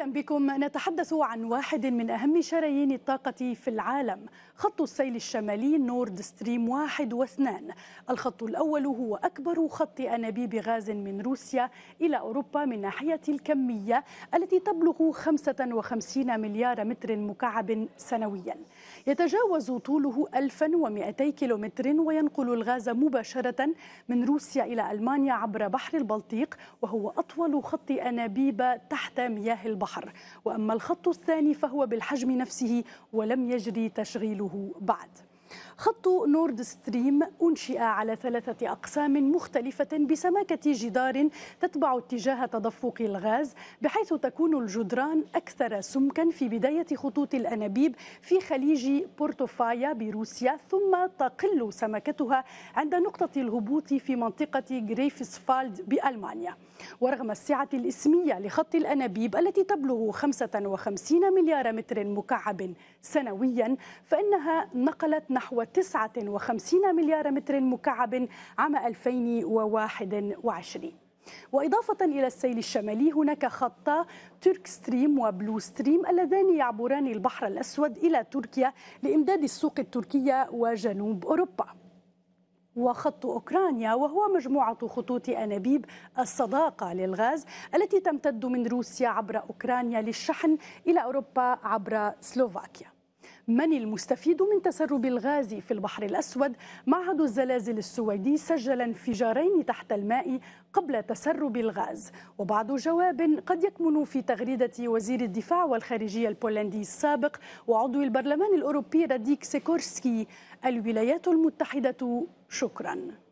اهلا بكم نتحدث عن واحد من اهم شرايين الطاقه في العالم خط السيل الشمالي نورد ستريم واحد واثنان الخط الاول هو اكبر خط انابيب غاز من روسيا الى اوروبا من ناحيه الكميه التي تبلغ 55 مليار متر مكعب سنويا يتجاوز طوله 1200 كيلومتر وينقل الغاز مباشره من روسيا الى المانيا عبر بحر البلطيق وهو اطول خط انابيب تحت مياه البحر البحر وأما الخط الثاني فهو بالحجم نفسه ولم يجري تشغيله بعد خط نورد ستريم أنشئ على ثلاثة أقسام مختلفة بسماكة جدار تتبع اتجاه تدفق الغاز بحيث تكون الجدران أكثر سمكا في بداية خطوط الأنابيب في خليج بورتوفايا بروسيا ثم تقل سمكتها عند نقطة الهبوط في منطقة غريفسفالد بألمانيا ورغم السعة الإسمية لخط الأنابيب التي تبلغ 55 مليار متر مكعب سنويا فإنها نقلت نحو 59 مليار متر مكعب عام 2021 وإضافة إلى السيل الشمالي هناك خطا ترك ستريم وبلو ستريم اللذان يعبران البحر الأسود إلى تركيا لإمداد السوق التركية وجنوب أوروبا وخط أوكرانيا وهو مجموعة خطوط أنابيب الصداقة للغاز التي تمتد من روسيا عبر أوكرانيا للشحن إلى أوروبا عبر سلوفاكيا من المستفيد من تسرب الغاز في البحر الأسود معهد الزلازل السويدي سجل انفجارين تحت الماء قبل تسرب الغاز وبعض جواب قد يكمن في تغريدة وزير الدفاع والخارجية البولندي السابق وعضو البرلمان الأوروبي راديك سيكورسكي الولايات المتحدة شكراً